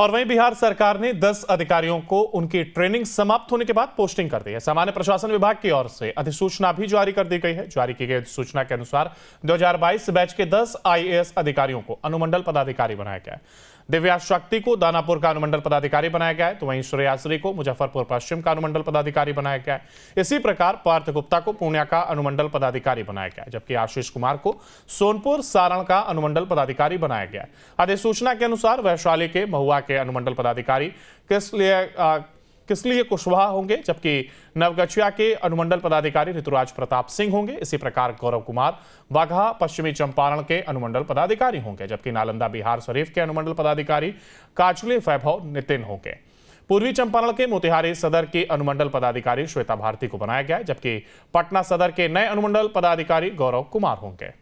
और वहीं बिहार सरकार ने 10 अधिकारियों को उनकी ट्रेनिंग समाप्त होने के बाद पोस्टिंग कर दी है सामान्य प्रशासन विभाग की ओर से अधिसूचना भी जारी कर दी गई है जारी की गई अधिसूचना के अनुसार 2022 बैच के 10 आईएएस अधिकारियों को अनुमंडल पदाधिकारी बनाया गया है दिव्या शक्ति को दानापुर का अनुमंडल पदाधिकारी बनाया गया है तो वहीं श्रेयासरी को मुजफ्फरपुर पश्चिम का अनुमंडल पदाधिकारी बनाया गया है इसी प्रकार पार्थ गुप्ता को पूर्णिया का अनुमंडल पदाधिकारी बनाया गया है जबकि आशीष कुमार को सोनपुर सारण का अनुमंडल पदाधिकारी बनाया गया है अधिसूचना के अनुसार वैशाली के महुआ के अनुमंडल पदाधिकारी किस लिए आ, किस लिए कुशवाहा होंगे जबकि नवगछिया के अनुमंडल पदाधिकारी ऋतुराज प्रताप सिंह होंगे इसी प्रकार गौरव कुमार वाघा पश्चिमी चंपारण के अनुमंडल पदाधिकारी होंगे जबकि नालंदा बिहार शरीफ के अनुमंडल पदाधिकारी काचले वैभव नितिन होंगे पूर्वी चंपारण के मोतिहारी सदर के अनुमंडल पदाधिकारी श्वेता भारती को बनाया गया जबकि पटना सदर के नए अनुमंडल पदाधिकारी गौरव कुमार होंगे